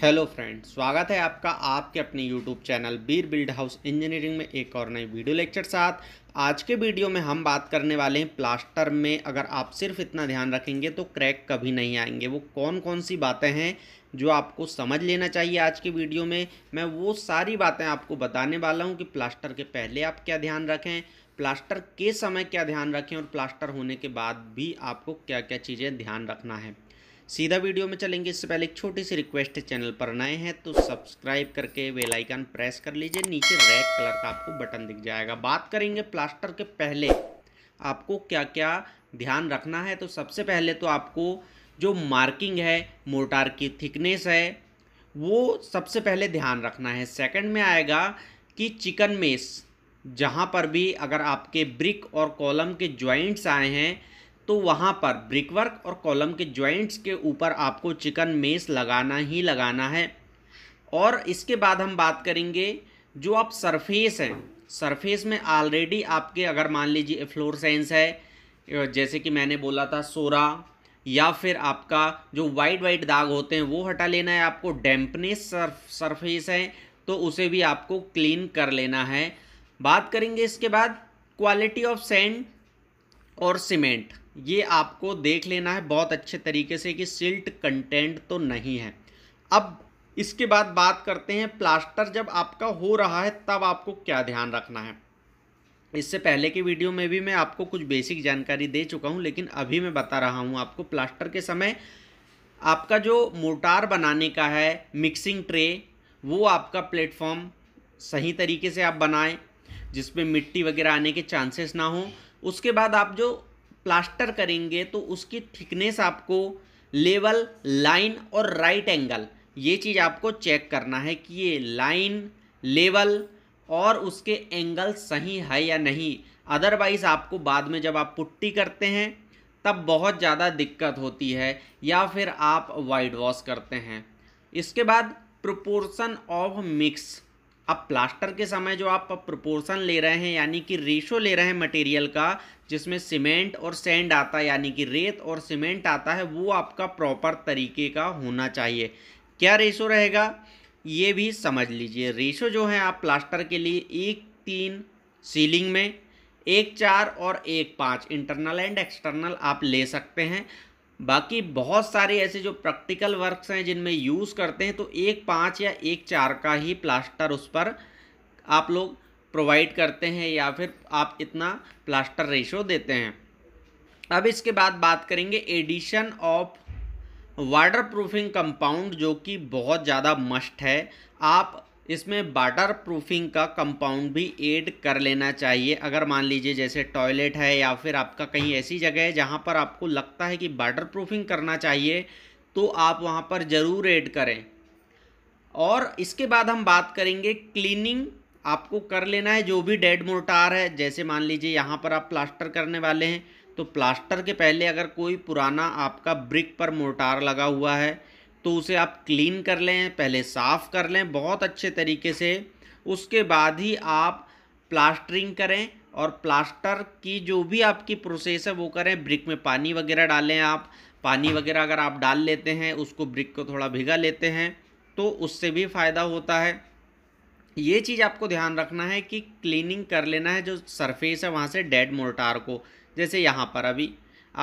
hello friends स्वागत है आपका आपके अपने यूट्यूब चैनल बीर बिल्ड हाउस इंजीनियरिंग में एक और नई वीडियो लेक्चर साथ आज के वीडियो में हम बात करने वाले हैं प्लास्टर में अगर आप सिर्फ इतना ध्यान रखेंगे तो क्रैक कभी नहीं आएंगे वो कौन कौन सी बातें हैं जो आपको समझ लेना चाहिए आज के वीडियो में मैं वो सारी बातें आपको बताने वाला हूँ कि प्लास्टर के पहले आप क्या ध्यान रखें प्लास्टर के समय क्या ध्यान रखें और प्लास्टर होने के बाद भी आपको क्या क्या चीज़ें ध्यान रखना है सीधा वीडियो में चलेंगे इससे पहले एक छोटी सी रिक्वेस्ट है चैनल पर नए हैं तो सब्सक्राइब करके बेल आइकन प्रेस कर लीजिए नीचे रेड कलर का आपको बटन दिख जाएगा बात करेंगे प्लास्टर के पहले आपको क्या क्या ध्यान रखना है तो सबसे पहले तो आपको जो मार्किंग है मोटार की थिकनेस है वो सबसे पहले ध्यान रखना है सेकंड में आएगा कि चिकन मेस जहाँ पर भी अगर आपके ब्रिक और कॉलम के ज्वाइंट्स आए हैं तो वहाँ पर ब्रिकवर्क और कॉलम के जॉइंट्स के ऊपर आपको चिकन मेस लगाना ही लगाना है और इसके बाद हम बात करेंगे जो आप सरफेस हैं सरफेस में ऑलरेडी आपके अगर मान लीजिए फ्लोर सेंस है जैसे कि मैंने बोला था सोरा या फिर आपका जो वाइट वाइट दाग होते हैं वो हटा लेना है आपको डैम्पनेस सरफेस है तो उसे भी आपको क्लीन कर लेना है बात करेंगे इसके बाद क्वालिटी ऑफ सेंड और सीमेंट ये आपको देख लेना है बहुत अच्छे तरीके से कि सिल्ट कंटेंट तो नहीं है अब इसके बाद बात करते हैं प्लास्टर जब आपका हो रहा है तब आपको क्या ध्यान रखना है इससे पहले के वीडियो में भी मैं आपको कुछ बेसिक जानकारी दे चुका हूँ लेकिन अभी मैं बता रहा हूँ आपको प्लास्टर के समय आपका जो मोटार बनाने का है मिक्सिंग ट्रे वो आपका प्लेटफॉर्म सही तरीके से आप बनाएं जिसमें मिट्टी वगैरह आने के चांसेस ना हों उसके बाद आप जो प्लास्टर करेंगे तो उसकी थिकनेस आपको लेवल लाइन और राइट एंगल ये चीज़ आपको चेक करना है कि ये लाइन लेवल और उसके एंगल सही है या नहीं अदरवाइज़ आपको बाद में जब आप पुट्टी करते हैं तब बहुत ज़्यादा दिक्कत होती है या फिर आप वाइड वॉश करते हैं इसके बाद प्रोपोर्शन ऑफ मिक्स अब प्लास्टर के समय जो आप प्रोपोर्शन ले रहे हैं यानी कि रेशो ले रहे हैं मटेरियल का जिसमें सीमेंट और सैंड आता है यानी कि रेत और सीमेंट आता है वो आपका प्रॉपर तरीके का होना चाहिए क्या रेशो रहेगा ये भी समझ लीजिए रेशो जो है आप प्लास्टर के लिए एक तीन सीलिंग में एक चार और एक पाँच इंटरनल एंड एक्सटर्नल आप ले सकते हैं बाकी बहुत सारे ऐसे जो प्रैक्टिकल वर्क्स हैं जिनमें यूज़ करते हैं तो एक पाँच या एक चार का ही प्लास्टर उस पर आप लोग प्रोवाइड करते हैं या फिर आप इतना प्लास्टर रेशो देते हैं अब इसके बाद बात करेंगे addition of water proofing compound जो कि बहुत ज़्यादा मस्ट है आप इसमें वाटर प्रूफिंग का कंपाउंड भी ऐड कर लेना चाहिए अगर मान लीजिए जैसे टॉयलेट है या फिर आपका कहीं ऐसी जगह है जहाँ पर आपको लगता है कि वाटर प्रूफिंग करना चाहिए तो आप वहाँ पर ज़रूर ऐड करें और इसके बाद हम बात करेंगे क्लीनिंग आपको कर लेना है जो भी डेड मोर्टार है जैसे मान लीजिए यहाँ पर आप प्लास्टर करने वाले हैं तो प्लास्टर के पहले अगर कोई पुराना आपका ब्रिक पर मोर्टार लगा हुआ है तो उसे आप क्लीन कर लें पहले साफ़ कर लें बहुत अच्छे तरीके से उसके बाद ही आप प्लास्टरिंग करें और प्लास्टर की जो भी आपकी प्रोसेस है वो करें ब्रिक में पानी वगैरह डालें आप पानी वगैरह अगर आप डाल लेते हैं उसको ब्रिक को थोड़ा भिगा लेते हैं तो उससे भी फ़ायदा होता है ये चीज़ आपको ध्यान रखना है कि क्लीनिंग कर लेना है जो सरफेस है वहाँ से डेड मोर्टार को जैसे यहाँ पर अभी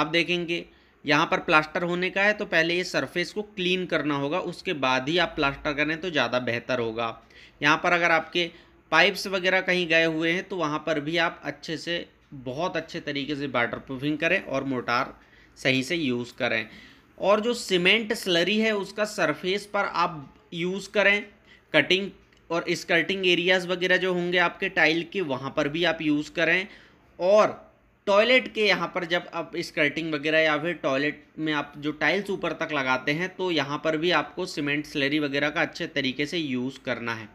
आप देखेंगे यहाँ पर प्लास्टर होने का है तो पहले ये सरफेस को क्लीन करना होगा उसके बाद ही आप प्लास्टर करें तो ज़्यादा बेहतर होगा यहाँ पर अगर आपके पाइप्स वगैरह कहीं गए हुए हैं तो वहाँ पर भी आप अच्छे से बहुत अच्छे तरीके से वाटर प्रूफिंग करें और मोटार सही से यूज़ करें और जो सीमेंट स्लरी है उसका सरफेस पर आप यूज़ करें कटिंग और स्कर्टिंग एरियाज़ वगैरह जो होंगे आपके टाइल के वहाँ पर भी आप यूज़ करें और टॉयलेट के यहाँ पर जब आप स्कर्टिंग वगैरह या फिर टॉयलेट में आप जो टाइल्स ऊपर तक लगाते हैं तो यहाँ पर भी आपको सीमेंट स्लरी वगैरह का अच्छे तरीके से यूज़ करना है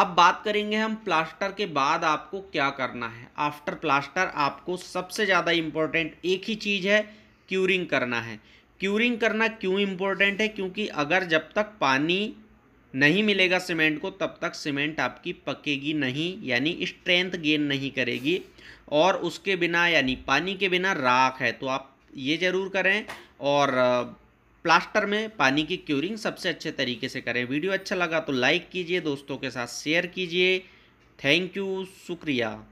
अब बात करेंगे हम प्लास्टर के बाद आपको क्या करना है आफ्टर प्लास्टर आपको सबसे ज़्यादा इम्पोर्टेंट एक ही चीज़ है क्यूरिंग करना है क्यूरिंग करना क्यों इम्पोर्टेंट है क्योंकि अगर जब तक पानी नहीं मिलेगा सीमेंट को तब तक सीमेंट आपकी पकेगी नहीं यानी स्ट्रेंथ गेन नहीं करेगी और उसके बिना यानी पानी के बिना राख है तो आप ये ज़रूर करें और प्लास्टर में पानी की क्यूरिंग सबसे अच्छे तरीके से करें वीडियो अच्छा लगा तो लाइक कीजिए दोस्तों के साथ शेयर कीजिए थैंक यू शुक्रिया